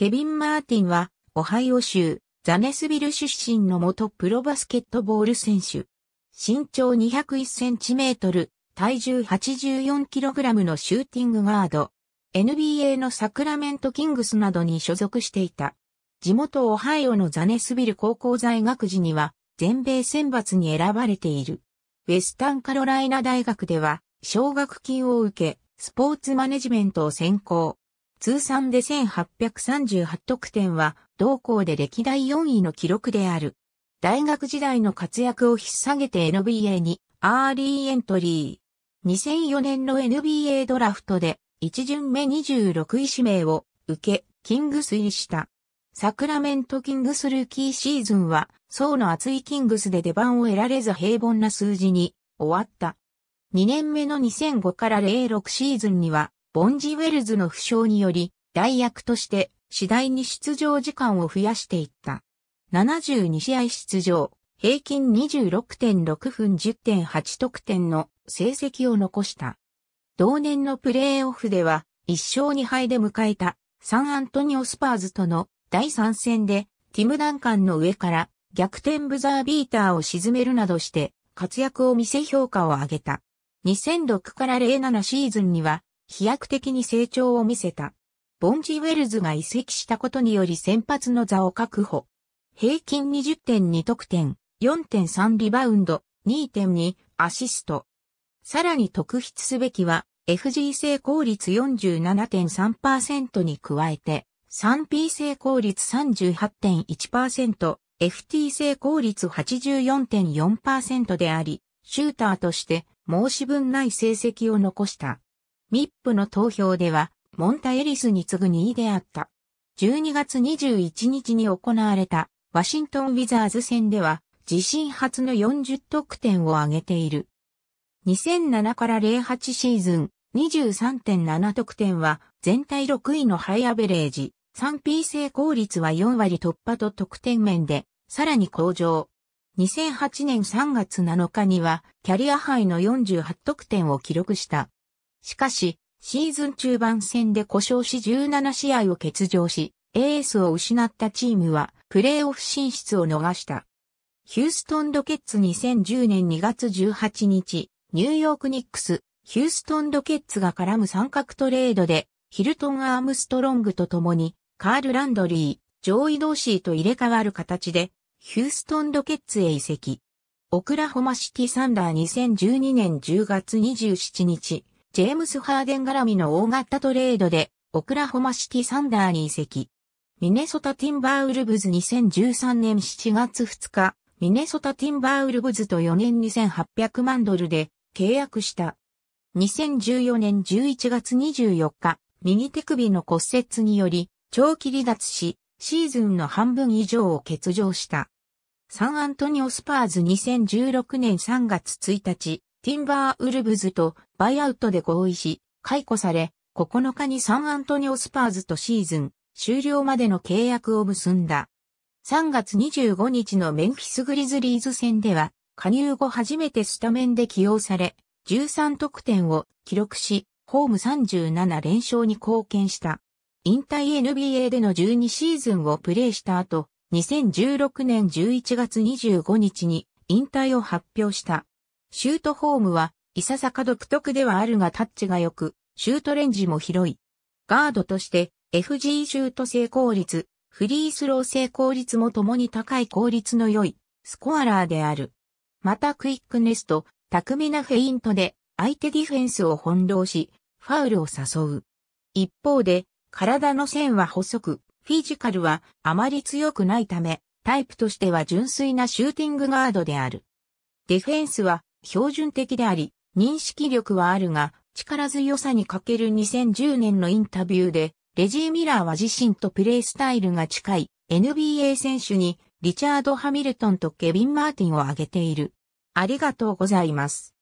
ケビン・マーティンは、オハイオ州、ザネスビル出身の元プロバスケットボール選手。身長201センチメートル、体重84キログラムのシューティングガード。NBA のサクラメントキングスなどに所属していた。地元オハイオのザネスビル高校在学時には、全米選抜に選ばれている。ウェスタンカロライナ大学では、奨学金を受け、スポーツマネジメントを専攻。通算で1838得点は、同校で歴代4位の記録である。大学時代の活躍を引っ提げて NBA にアーリーエントリー。2004年の NBA ドラフトで1巡目26位指名を受け、キングス入りした。サクラメントキングスルーキーシーズンは、層の厚いキングスで出番を得られず平凡な数字に終わった。2年目の2005から06シーズンにはボンジ・ウェルズの負傷により、代役として次第に出場時間を増やしていった。72試合出場、平均26.6分10.8得点の成績を残した。同年のプレーオフでは、1勝2敗で迎えたサンアントニオスパーズとの第3戦で、ティム・ダンカンの上から逆転ブザービーターを沈めるなどして活躍を見せ評価を上げた。2006から07シーズンには飛躍的に成長を見せた。ボンジ・ウェルズが移籍したことにより先発の座を確保。平均20.2得点、4.3リバウンド、2.2アシスト。さらに特筆すべきは、FG 成功率47.3%に加えて、3P 成功率38.1%、FT 成功率84.4%であり、シューターとして申し分ない成績を残した。ミップの投票では、モンタエリスに次ぐ2位であった。12月21日に行われたワシントン・ウィザーズ戦では自身初の40得点を挙げている。2007から08シーズン23.7得点は全体6位のハイアベレージ、3P 成功率は4割突破と得点面でさらに向上。2008年3月7日にはキャリアハイの48得点を記録した。しかし、シーズン中盤戦で故障し17試合を欠場し、エースを失ったチームはプレーオフ進出を逃した。ヒューストン・ドケッツ2010年2月18日、ニューヨーク・ニックス、ヒューストン・ドケッツが絡む三角トレードで、ヒルトン・アームストロングと共に、カール・ランドリー、上位同士と入れ替わる形で、ヒューストン・ドケッツへ移籍。オクラホマシティ・サンダー2012年10月27日、ジェームス・ハーデン絡みの大型トレードで、オクラホマシティ・サンダーに移籍。ミネソタ・ティンバーウルブズ2013年7月2日、ミネソタ・ティンバーウルブズと4年2800万ドルで契約した。2014年11月24日、右手首の骨折により、長期離脱し、シーズンの半分以上を欠場した。サンアントニオ・スパーズ2016年3月1日、ティンバーウルブズとバイアウトで合意し、解雇され、9日にサンアントニオスパーズとシーズン終了までの契約を結んだ。3月25日のメンフィスグリズリーズ戦では、加入後初めてスタメンで起用され、13得点を記録し、ホーム37連勝に貢献した。引退 NBA での12シーズンをプレーした後、2016年11月25日に引退を発表した。シュートフォームは、いささか独特ではあるがタッチが良く、シュートレンジも広い。ガードとして、FG シュート成功率、フリースロー成功率も共に高い効率の良い、スコアラーである。またクイックネスと、巧みなフェイントで、相手ディフェンスを翻弄し、ファウルを誘う。一方で、体の線は細く、フィジカルはあまり強くないため、タイプとしては純粋なシューティングガードである。ディフェンスは標準的であり、認識力はあるが、力強さに欠ける2010年のインタビューで、レジー・ミラーは自身とプレースタイルが近い NBA 選手にリチャード・ハミルトンとケビン・マーティンを挙げている。ありがとうございます。